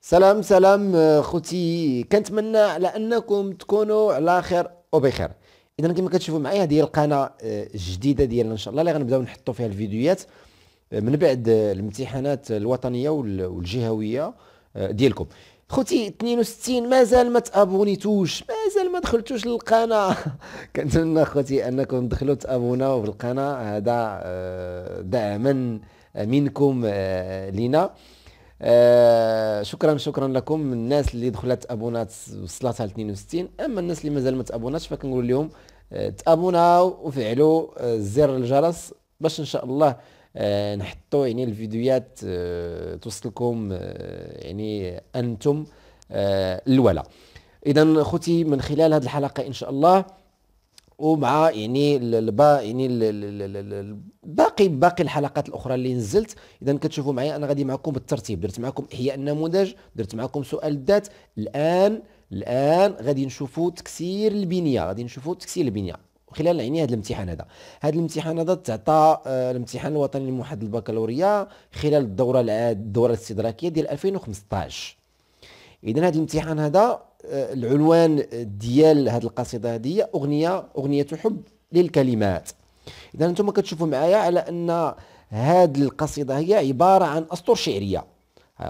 سلام سلام آه، خوتي كنتمنى على انكم تكونوا على خير وبخير اذا كما كتشوفوا معايا هذه القناه آه، الجديده ديالنا ان شاء الله اللي غنبداو نحطوا فيها الفيديوهات آه، من بعد الامتحانات الوطنيه والجهويه ديالكم خوتي 62 مازال ما تابونيتوش مازال ما دخلتوش للقناه كنتمنى خوتي انكم تدخلوا تابوناو في القناه هذا دعما منكم لينا آه، شكرا شكرا لكم الناس اللي دخلت ابونات وصلتها ل 62 اما الناس اللي مازال ما تابوناتش فكنقول لهم آه، تابوناو وفعلوا آه، زر الجرس باش ان شاء الله نحطوا يعني الفيديوهات توصلكم يعني انتم الولا اذا خوتي من خلال هذه الحلقه ان شاء الله ومع يعني البا يعني باقي باقي الحلقات الاخرى اللي نزلت اذا كتشوفوا معايا انا غادي معكم بالترتيب درت معكم احياء النموذج درت معكم سؤال الذات الان الان غادي نشوفوا تكسير البنيه غادي نشوفوا تكسير البنيه خلال يعني هذا الامتحان هذا هذا الامتحان هذا تعطى آه، الامتحان الوطني الموحد للبكالوريا خلال الدوره العاد الدوره الاستدراكيه ديال 2015 اذا هذا الامتحان هذا آه، العنوان ديال هذه القصيده هذه اغنيه اغنيه حب للكلمات اذا انتم كتشوفوا معايا على ان هذه القصيده هي عباره عن اسطر شعريه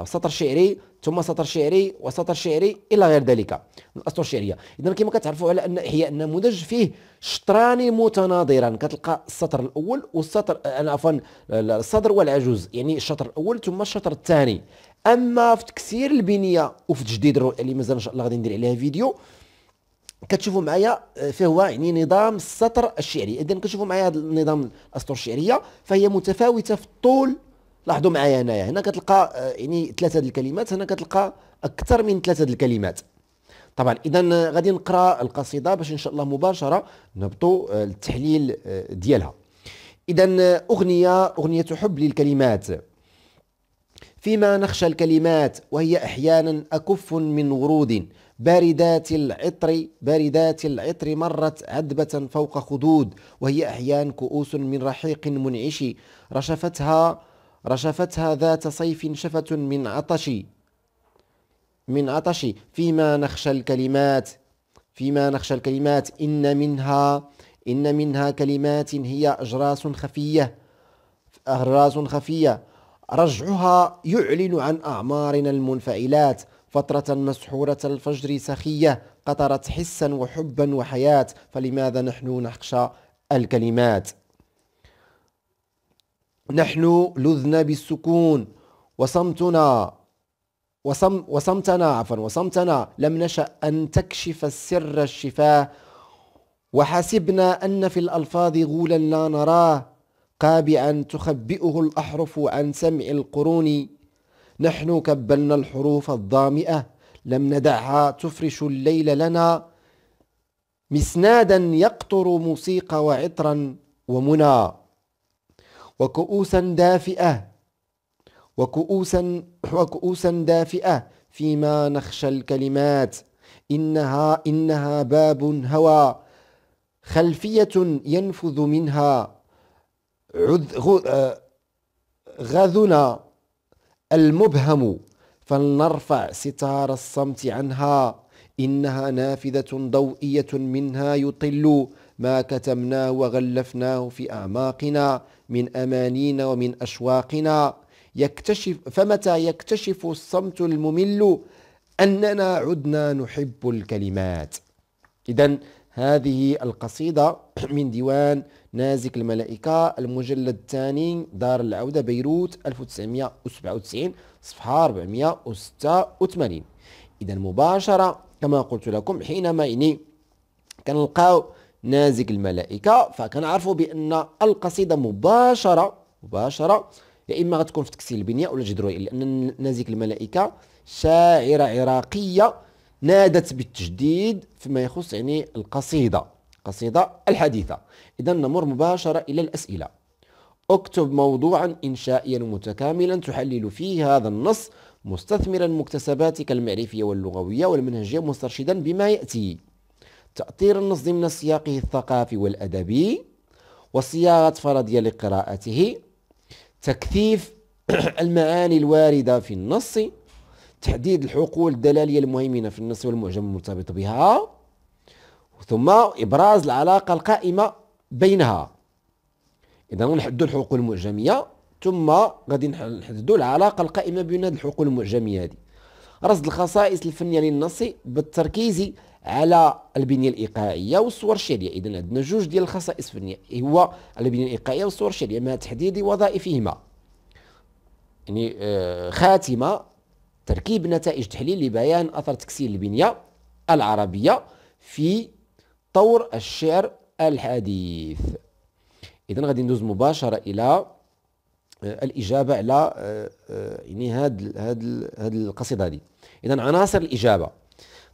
سطر شعري ثم سطر شعري وسطر شعري الى غير ذلك من الاسطر الشعريه اذا كما كتعرفوا على ان احياء النموذج فيه شطران متناظرا كتلقى السطر الاول والسطر آه، عفوا الصدر والعجوز يعني الشطر الاول ثم الشطر الثاني اما في تكسير البنيه وفي تجديد الرؤيه اللي مازال ان شاء الله غادي ندير عليها فيديو كتشوفوا معايا آه، فهو يعني نظام السطر الشعري اذا كتشوفوا معايا هذا النظام الاسطر الشعريه فهي متفاوته في الطول لاحظوا معايا هنايا هنا كتلقى آه، يعني ثلاثه الكلمات هنا كتلقى اكثر من ثلاثه الكلمات طبعا اذا آه، غادي نقرا القصيده باش ان شاء الله مباشره نبطو آه، التحليل ديالها اذا اغنيه اغنيه حب للكلمات فيما نخشى الكلمات وهي احيانا اكف من ورود باردات العطر باردات العطر مرت عذبة فوق خدود وهي أحيان كؤوس من رحيق منعش رشفتها رشفتها ذات صيف شفة من عطش من عطش فيما نخشى الكلمات فيما نخشى الكلمات إن منها إن منها كلمات هي أجراس خفية أجراس خفية رجعها يعلن عن أعمارنا المنفعلات فترة مسحورة الفجر سخية قطرت حسا وحبا وحياة فلماذا نحن نخشى الكلمات نحن لذنا بالسكون وصمتنا وصم وصمتنا عفوا وصمتنا لم نشأ أن تكشف السر الشفاه وحسبنا أن في الألفاظ غولا لا نراه قابعا تخبئه الأحرف عن سمع القرون نحن كبلنا الحروف الظامئة لم ندعها تفرش الليل لنا مسنادا يقطر موسيقى وعطرا ومنى وكؤوسا دافئة وكؤوسا وكؤوسا دافئة فيما نخشى الكلمات إنها إنها باب هوى خلفية ينفذ منها آه، غذنا المبهم فلنرفع ستار الصمت عنها إنها نافذة ضوئية منها يطل ما كتمناه وغلفناه في أعماقنا من امانينا ومن أشواقنا يكتشف فمتى يكتشف الصمت الممل أننا عدنا نحب الكلمات إذا هذه القصيدة من ديوان نازك الملائكة المجلد الثاني دار العودة بيروت 1997 صفحة 486 إذا مباشرة كما قلت لكم حينما يعني كنلقاو نازك الملائكة فكنعرفوا بأن القصيدة مباشرة مباشرة يا إما غتكون في تكسير البنية ولا الجدرية لأن نازك الملائكة شاعرة عراقية نادت بالتجديد فيما يخص يعني القصيدة القصيدة الحديثة إذا نمر مباشرة إلى الأسئلة اكتب موضوعا إنشائيا متكاملا تحلل فيه هذا النص مستثمرا مكتسباتك المعرفية واللغوية والمنهجية مسترشدا بما يأتي تأطير النص ضمن سياقه الثقافي والأدبي وصياغة فرضية لقراءته تكثيف المعاني الواردة في النص تحديد الحقول الدلالية المهيمنة في النص والمعجم المرتبط بها ثم إبراز العلاقة القائمة بينها إذا نحددوا الحقول المعجمية ثم غادي نحددوا العلاقة القائمة بين الحقول المعجمية هذه رصد الخصائص الفنيه للنص بالتركيز على البنيه الايقاعيه والصور الشعريه اذا عندنا جوج ديال الخصائص الفنيه هو البنيه الايقاعيه والصور الشعريه مع تحديد وظائفهما يعني آه، خاتمه تركيب نتائج تحليل لبيان اثر تكسير البنيه العربيه في طور الشعر الحديث اذا غادي ندوز مباشره الى الاجابه على آه، آه، يعني هاد هاد هاد القصيده هذه اذا عناصر الاجابه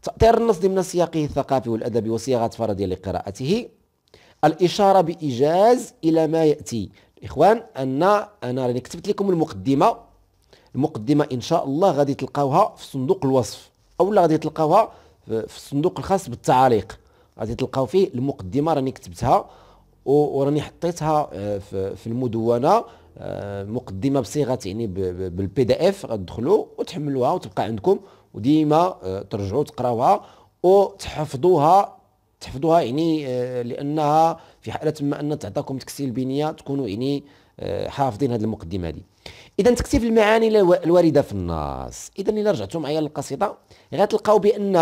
تاطير النص ضمن سياقه الثقافي والادبي وصياغه فرضيه لقراءته الاشاره بايجاز الى ما ياتي الاخوان ان انا راني كتبت لكم المقدمه المقدمه ان شاء الله غادي تلقاوها في صندوق الوصف لا غادي تلقاوها في الصندوق الخاص بالتعاليق غادي تلقاو فيه المقدمه راني كتبتها وراني حطيتها آه، في المدونه مقدمه بصيغه يعني بالبي دي اف غتدخلوا وتحملوها وتبقى عندكم وديما آه، ترجعوا تقراوها وتحفظوها تحفظوها يعني آه، لانها في حاله ما ان تعطاكم تكسير البنيه تكونوا يعني آه، حافظين هذه المقدمه هذه اذا تكثيف المعاني الوارده في النص اذا الى رجعتوا معايا للقصيده غتلقاو بان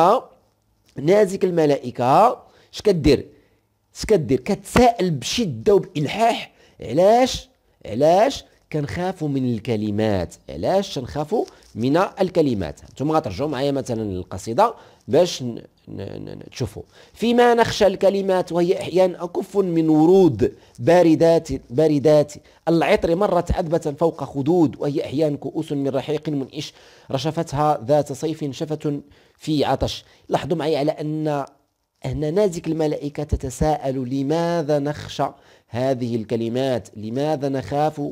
نازك الملائكه اش كدير اش كدير كتسائل بشده وبالحاح علاش علاش كنخافوا من الكلمات علاش كنخافوا من الكلمات انتم غترجعوا معايا مثلا القصيده باش تشوفوا فيما نخشى الكلمات وهي احيانا اكف من ورود باردات باردات العطر مرت عذبه فوق خدود وهي احيانا كؤوس من رحيق منعش رشفتها ذات صيف شفه في عطش لاحظوا معي على ان هنا نازك الملائكة تتساءل لماذا نخشى هذه الكلمات لماذا نخاف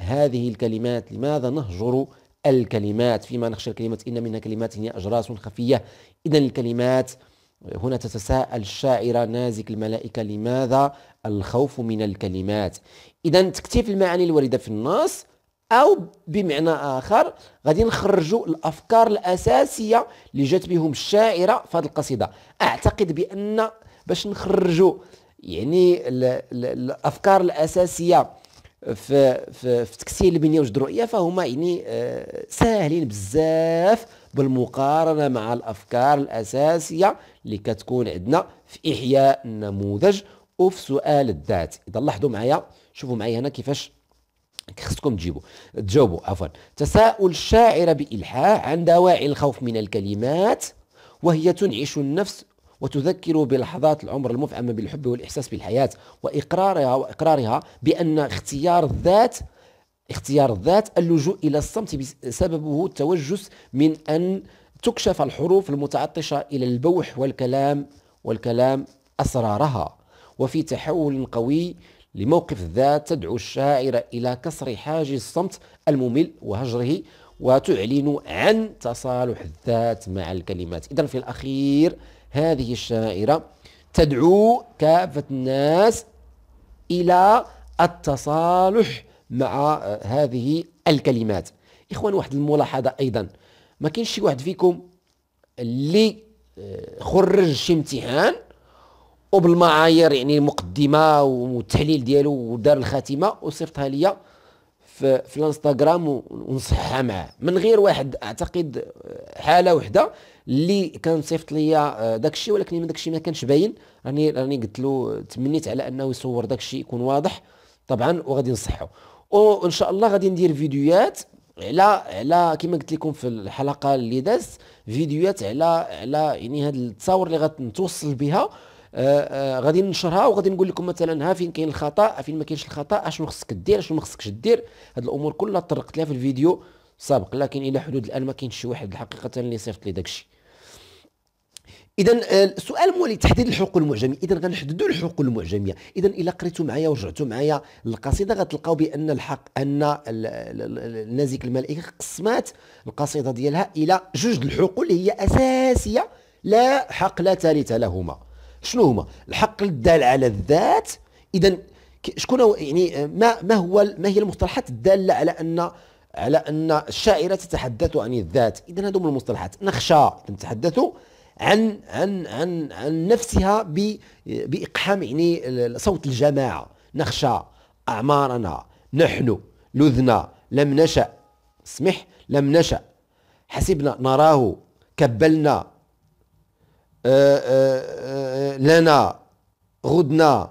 هذه الكلمات لماذا نهجر الكلمات فيما نخشى الكلمات إن منها كلمات هي أجراس خفية إذا الكلمات هنا تتساءل الشاعرة نازك الملائكة لماذا الخوف من الكلمات إذا تكتيف المعاني الواردة في النص او بمعنى اخر غادي نخرجوا الافكار الاساسيه اللي جات بهم الشاعره في هذه القصيده اعتقد بان باش نخرجوا يعني الـ الـ الافكار الاساسيه في في, في تكسير البنيه وجد الرؤيه فهما يعني آه، ساهلين بزاف بالمقارنه مع الافكار الاساسيه اللي كتكون عندنا في احياء النموذج وفي سؤال الذات اذا لاحظوا معايا شوفوا معايا هنا كيفاش خصكم تجيبوا تجاوبوا عفوا تساؤل الشاعر بإلحاح عن دواعي الخوف من الكلمات وهي تنعش النفس وتذكر بلحظات العمر المفعمة بالحب والإحساس بالحياة وإقرارها وإقرارها بأن اختيار الذات اختيار الذات اللجوء إلى الصمت سببه التوجس من أن تكشف الحروف المتعطشة إلى البوح والكلام والكلام أسرارها وفي تحول قوي لموقف الذات تدعو الشاعرة إلى كسر حاجز الصمت الممل وهجره وتعلن عن تصالح الذات مع الكلمات إذا في الأخير هذه الشاعرة تدعو كافة الناس إلى التصالح مع آه، هذه الكلمات إخوان واحد الملاحظة أيضا ما كاينش شي واحد فيكم اللي آه، خرج شي امتحان وبالمعايير يعني المقدمه والتحليل ديالو ودار الخاتمه وصيفطها ليا في, في الانستغرام ونصحها معاه من غير واحد اعتقد آه، حاله وحده اللي كان صيفط ليا آه، داك الشيء ولكن من داك الشيء ما كانش باين راني راني قلت له آه، تمنيت على انه يصور داك الشيء يكون واضح طبعا وغادي نصحه وان شاء الله غادي ندير فيديوهات على على كما قلت لكم في الحلقه اللي دازت فيديوهات على على يعني هاد التصاور اللي غتوصل بها آه، آه، غادي ننشرها وغادي نقول لكم مثلا ها فين كاين الخطا فين ما كاينش الخطا اشنو خصك دير اشنو ما خصكش دير هاد الامور كلها طرقت لها في الفيديو السابق لكن الى حدود الان ما كاينش شي واحد الحقيقه اللي صيفط لي داكشي اذا آه، السؤال مولي تحديد الحقوق المعجميه اذا غنحددوا الحقوق المعجميه اذا الا قريتوا معايا ورجعتوا معايا للقصيده غتلقاو بان الحق ان النازك الملائكي قسمات القصيده ديالها الى جوج الحقوق اللي هي اساسيه لا حق لا ثالث لهما شنو هما الحق الدال على الذات اذا شكون يعني آه، ما ما هو ما هي المصطلحات الداله على ان على ان الشاعره تتحدث عن الذات اذا هذو من المصطلحات نخشى تتحدث عن عن عن عن نفسها ب باقحام يعني صوت الجماعه نخشى اعمارنا نحن لذنا لم نشا اسمح لم نشا حسبنا نراه كبلنا آه، آه، آه، لنا غدنا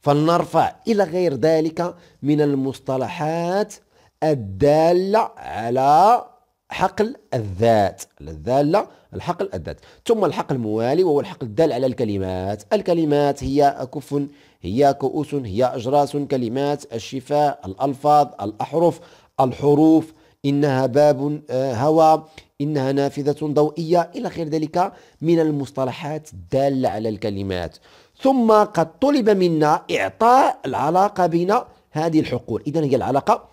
فلنرفع إلى غير ذلك من المصطلحات الدالة على حقل الذات الدالة الحقل الذات ثم الحقل الموالي وهو الحقل الدال على الكلمات الكلمات هي أكف هي كؤوس هي أجراس كلمات الشفاء الألفاظ الأحرف الحروف إنها باب هوى إنها نافذة ضوئية إلى غير ذلك من المصطلحات الدالة على الكلمات ثم قد طلب منا إعطاء العلاقة بين هذه الحقول إذا هي العلاقة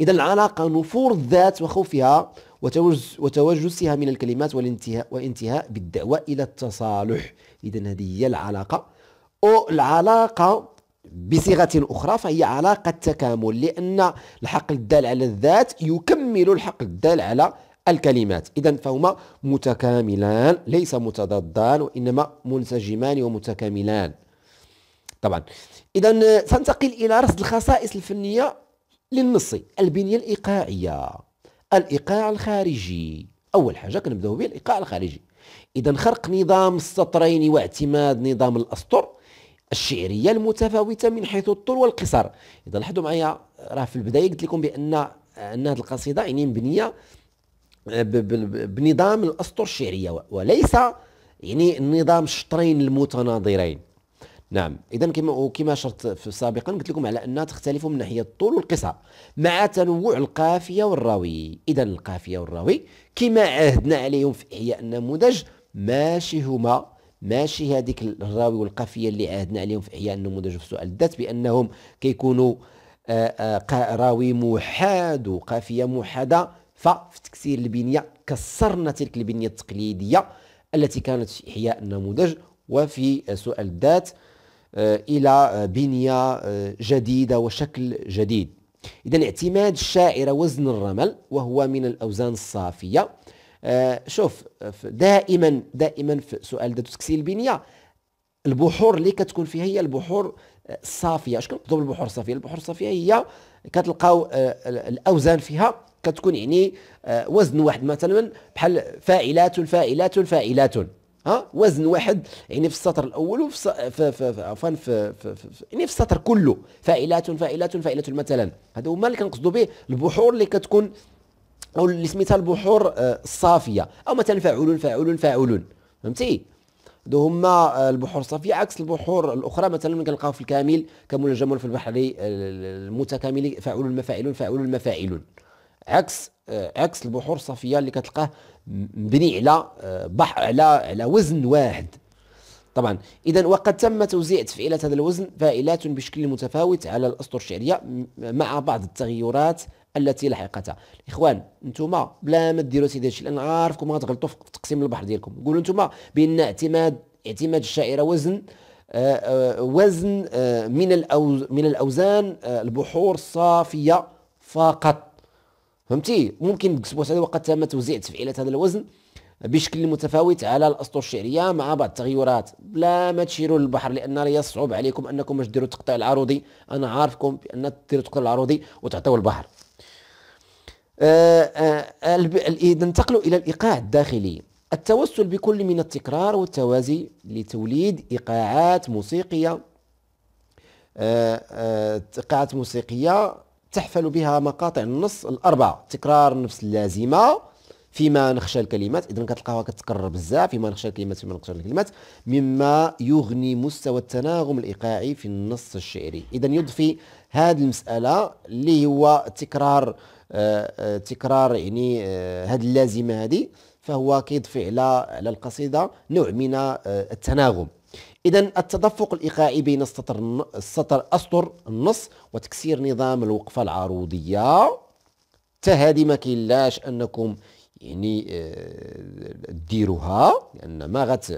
إذا العلاقة نفور الذات وخوفها وتوجسها من الكلمات والانتهاء وانتهاء بالدعوة إلى التصالح إذا هذه هي العلاقة أو العلاقة بصيغة أخرى فهي علاقة تكامل لأن الحقل الدال على الذات يكمل الحقل الدال على الكلمات إذا فهما متكاملان ليس متضادان وإنما منسجمان ومتكاملان طبعا إذا سننتقل إلى رصد الخصائص الفنية للنص البنية الإيقاعية الإيقاع الخارجي أول حاجة كنبداو به الإيقاع الخارجي إذا خرق نظام السطرين واعتماد نظام الأسطر الشعرية المتفاوتة من حيث الطول والقصر إذا لاحظوا معايا راه في البداية قلت لكم بأن أن هذه القصيدة يعني مبنية آه، بنظام الاسطر الشعريه وليس يعني النظام الشطرين المتناظرين نعم اذا كما وكما اشرت سابقا قلت لكم على انها تختلف من ناحيه الطول والقصه مع تنوع القافيه والراوي اذا القافيه والراوي كما عهدنا عليهم في احياء النموذج ماشي هما ماشي هذيك الراوي والقافيه اللي عهدنا عليهم في احياء النموذج في سؤال الذات بانهم كيكونوا آه، آه، راوي موحد وقافيه موحده ففي تكسير البنية كسرنا تلك البنية التقليدية التي كانت في إحياء النموذج وفي سؤال الذات آه، إلى بنية آه، جديدة وشكل جديد إذا اعتماد الشاعرة وزن الرمل وهو من الأوزان الصافية آه، شوف دائما دائما في سؤال ذات تكسير البنية البحور اللي كتكون فيها هي البحور الصافيه اش كنقصدوا بالبحور الصافيه البحور الصافيه هي كتلقاو الاوزان فيها كتكون يعني آه، وزن واحد مثلا بحال فاعلات فاعلات فاعلات ها وزن واحد يعني في السطر الاول وفي عفوا في, في, في, يعني في السطر كله فاعلات فاعلات فاعلات مثلا هذا هما اللي كنقصدوا به البحور اللي كتكون او اللي سميتها البحور آه، الصافيه او مثلا فاعول فاعول فاعول فهمتي هادو هما آه، البحور الصافيه عكس البحور الاخرى مثلا من كنلقاو في الكامل كمنجم في البحر المتكامل فاعول مفاعل, فاعلون مفاعل. عكس آه، عكس البحور الصافيه اللي كتلقاه مبني على آه، بحر على على وزن واحد طبعا اذا وقد تم توزيع تفعيلات هذا الوزن فائلات بشكل متفاوت على الاسطر الشعريه مع بعض التغيرات التي لحقتها اخوان انتم بلا ما ديروا سيدي هادشي لان عارفكم غتغلطوا في تقسيم البحر ديالكم قولوا انتم بان اعتماد اعتماد الشاعره وزن آه، وزن من الأوز من الاوزان البحور الصافيه فقط فهمتي ممكن اسبوع هذا وقد تم توزيع تفعيلات هذا الوزن بشكل متفاوت على الاسطر الشعريه مع بعض التغيرات لا ما تشيروا للبحر لان راه يصعب عليكم انكم باش ديروا التقطيع العروضي انا عارفكم بان ديروا التقطيع العروضي وتعطيو البحر آه، آه، آه، اذا ننتقلوا الى الايقاع الداخلي التوسل بكل من التكرار والتوازي لتوليد ايقاعات موسيقيه ايقاعات موسيقيه تحفل بها مقاطع النص الأربعة تكرار نفس اللازمة فيما نخشى الكلمات إذا كتلقاها كتكرر بزاف فيما نخشى الكلمات فيما نخشى الكلمات مما يغني مستوى التناغم الإيقاعي في النص الشعري إذا يضفي هذه المسألة اللي هو تكرار آه, آه، تكرار يعني آه، هذه اللازمة هذه فهو كيضفي على على القصيدة نوع من آه، التناغم إذا التدفق الإيقاعي بين السطر السطر أسطر النص وتكسير نظام الوقفة العروضية هذه ما كاين أنكم يعني آه، ديروها لأن ما غت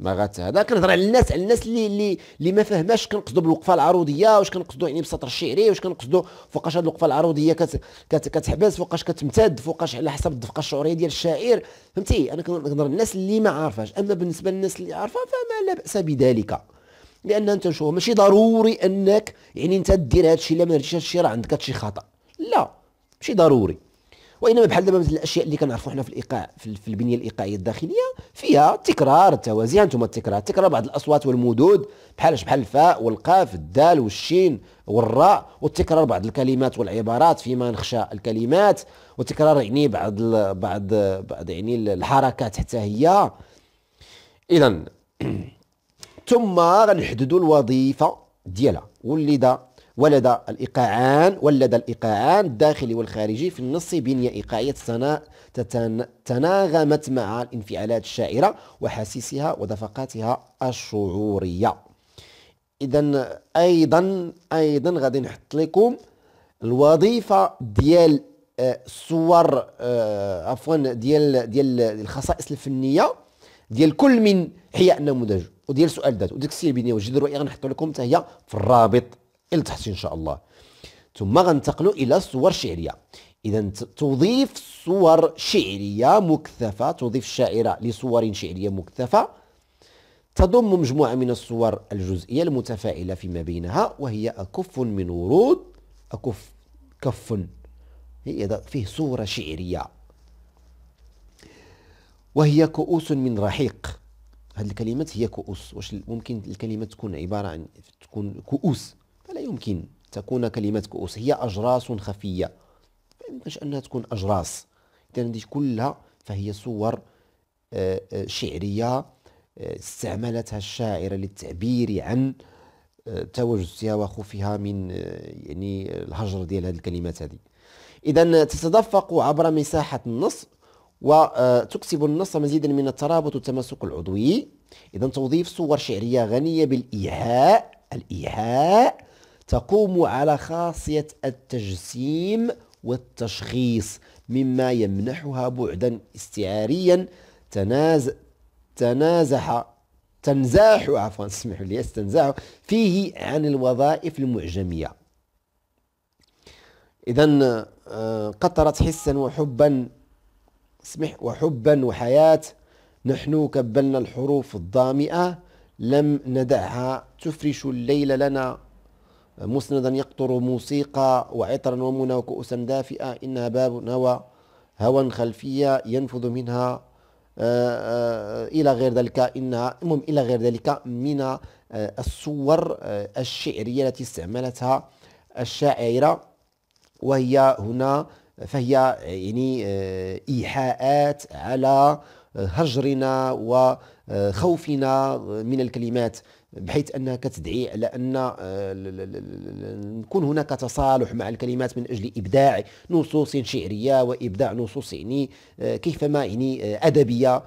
ما غات هذا كنهضر على الناس على الناس اللي اللي اللي ما فاهماش كنقصدوا بالوقفه العروضيه واش كنقصدوا يعني بالسطر الشعري واش كنقصدوا فوقاش هذه الوقفه العروضيه كت كت كتحبس فوقاش كتمتد فوقاش على حسب الدفقه الشعريه ديال الشاعر فهمتي انا كنهضر الناس اللي ما عارفاش اما بالنسبه للناس اللي عارفه فما لا باس بذلك لان انت شو ماشي ضروري انك يعني انت دير هذا الشيء الا ما درتيش هذا الشيء راه عندك الشيء خطا لا ماشي ضروري وانما بحال دابا مثل الاشياء اللي كنعرفوا حنا في الايقاع في البنيه الايقاعيه الداخليه فيها تكرار التوازي هانتوما التكرار تكرار بعض الاصوات والمدود بحال بحال الفاء والقاف الدال والشين والراء وتكرار بعض الكلمات والعبارات فيما نخشى الكلمات وتكرار يعني بعض الـ بعض بعض يعني الحركات حتى هي اذا ثم غنحددوا الوظيفه ديالها واللي ولد الإيقاعان ولد الإيقاعان الداخلي والخارجي في النص بنية إيقاعية تناغمت مع الانفعالات الشاعرة وحاسيسها ودفقاتها الشعورية إذا أيضا أيضا غادي نحط لكم الوظيفة ديال آه، الصور آه، عفوا ديال ديال الخصائص الفنية ديال كل من حياء النموذج وديال سؤال ذات وديك السير بنية والجذر غنحطوا لكم حتى هي في الرابط لتحت ان شاء الله ثم غنتقلوا الى الصور الشعريه اذا تضيف صور شعريه مكثفه تضيف الشاعره لصور شعريه مكثفه تضم مجموعه من الصور الجزئيه المتفاعله فيما بينها وهي اكف من ورود اكف كف هي فيه صوره شعريه وهي كؤوس من رحيق هذه الكلمات هي كؤوس واش ممكن الكلمه تكون عباره عن تكون كؤوس يمكن تكون كلمات كؤوس هي أجراس خفية ما يمكنش أنها تكون أجراس إذا كلها فهي صور آه، آه، شعرية آه، استعملتها الشاعرة للتعبير عن توجسها وخوفها من يعني الهجر ديال هذه الكلمات هذه إذا تتدفق عبر مساحة النص وتكسب النص مزيدا من الترابط والتماسك العضوي إذا توظيف صور شعرية غنية بالإيحاء الإيحاء تقوم على خاصية التجسيم والتشخيص مما يمنحها بعدا استعاريا تناز تنازح تنزاح عفوا اسمحوا لي استنزاح فيه عن الوظائف المعجمية إذا آه، قطرت حسا وحبا اسمح وحبا وحياة نحن كبلنا الحروف الظامئة لم ندعها تفرش الليل لنا مسندا يقطر موسيقى وعطرا ومنى وكؤوسا دافئة إنها باب هوى هوى خلفية ينفذ منها آه، آه، إلى غير ذلك إنها المهم إلى غير ذلك من آه، الصور الشعرية التي استعملتها الشاعرة وهي هنا فهي يعني إيحاءات على هجرنا وخوفنا من الكلمات بحيث انها كتدعي على ان آه، نكون هناك تصالح مع الكلمات من اجل ابداع نصوص شعريه وابداع نصوص يعني آه، كيفما يعني آه، ادبيه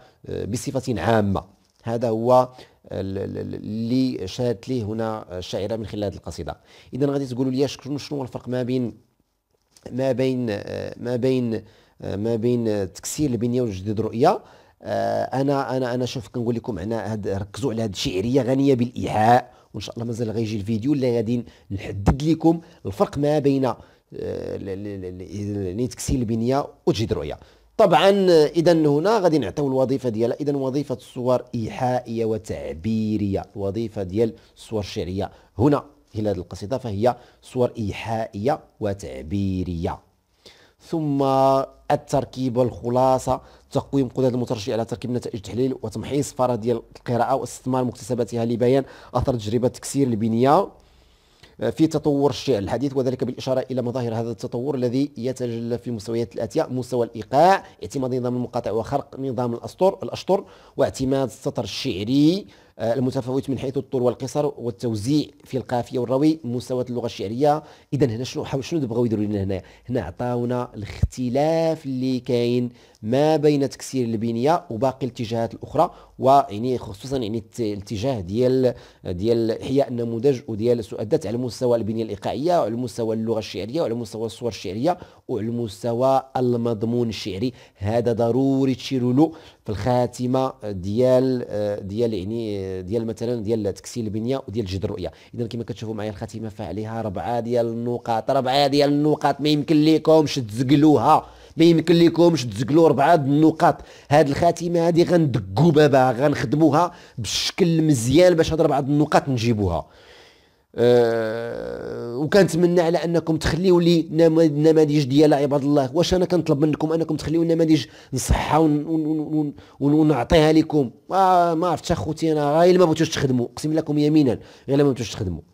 بصفه عامه هذا هو اللي شاهدت ليه هنا الشاعره من خلال هذه القصيده اذا غادي تقولوا لي شنو شنو الفرق ما بين ما بين ما بين ما بين تكسير البنيه وجديد الرؤيه آه، انا انا انا شوف كنقول لكم هنا هاد ركزوا على هاد الشعريه غنيه بالايحاء وان شاء الله مازال غيجي الفيديو اللي غادي نحدد لكم الفرق ما بين آه، نيتكسي البنيه وتجهيد الرؤيه طبعا آه، اذا هنا غادي نعطيو الوظيفه ديالها اذا وظيفه الصور ايحائيه وتعبيريه الوظيفه ديال الصور الشعريه هنا هذه القصيده فهي صور ايحائيه وتعبيريه ثم التركيب الخلاصه تقويم قدرة المترشح على تركيب نتائج تحليل وتمحيص فرض ديال القراءه واستثمار مكتسباتها لبيان اثر تجربه تكسير البنيه آه، في تطور الشعر الحديث وذلك بالإشارة إلى مظاهر هذا التطور الذي يتجلى في مستويات الآتية مستوى الإيقاع اعتماد نظام المقاطع وخرق نظام الأسطر الأشطر واعتماد السطر الشعري آه، المتفاوت من حيث الطول والقصر والتوزيع في القافيه والروي مستويات اللغه الشعريه اذا هنا شنو شنو بغاو يديروا لنا هنا هنا عطاونا الاختلاف اللي كاين ما بين تكسير البنيه وباقي الاتجاهات الاخرى ويعني خصوصا يعني الاتجاه ديال ديال احياء النموذج وديال سؤدات على مستوى البنيه الايقاعيه وعلى مستوى اللغه الشعريه وعلى مستوى الصور الشعريه وعلى مستوى المضمون الشعري هذا ضروري تشيروا له في الخاتمه ديال آه، ديال يعني آه، ديال مثلا ديال تكسير البنيه وديال جد الرؤيه اذا كما كتشوفوا معايا الخاتمه فعليها ربعه ديال النقاط ربعه ديال النقاط ما يمكن لكمش تزقلوها ما يمكن لكمش تزقلوا ربعه النقاط هاد الخاتمه هادي غندقوا بابها غنخدموها بالشكل مزيان باش هاد ربعه النقاط نجيبوها أه وكنتمنى على انكم تخليوا لي النماذج ديال عباد الله واش انا كنطلب منكم انكم تخليوا النماذج نصحها ونعطيها لكم آه، ما عرفتش اخوتي انا غير ما بغيتوش تخدموا اقسم لكم يمينا غير ما بغيتوش تخدموا